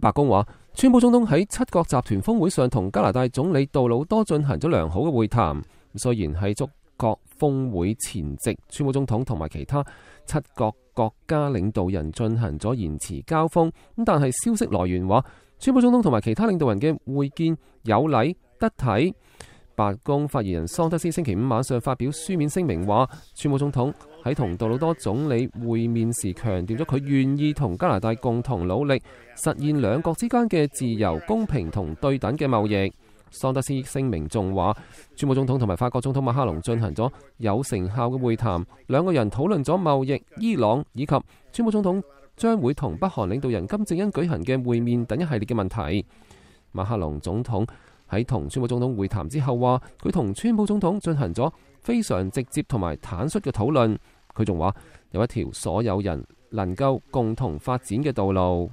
白宫话，川普总统喺七国集团峰会上同加拿大总理杜鲁多进行咗良好嘅会谈。虽然喺足国峰会前夕，川普总统同埋其他七国国家领导人进行咗延迟交锋，咁但系消息来源话，川普总统同埋其他领导人嘅会见有礼得体。白宫发言人桑德斯星期五晚上发表书面声明话，川普总统。喺同杜魯多總理會面時，強調咗佢願意同加拿大共同努力，實現兩國之間嘅自由、公平同對等嘅貿易。桑德斯聲明仲話，川普總統同埋法國總統馬克龍進行咗有成效嘅會談，兩個人討論咗貿易、伊朗以及川普總統將會同北韓領導人金正恩舉行嘅會面等一系列嘅問題。馬克龍總統喺同川普總統會談之後話，佢同川普總統進行咗非常直接同埋坦率嘅討論。佢仲话有一条所有人能够共同发展嘅道路。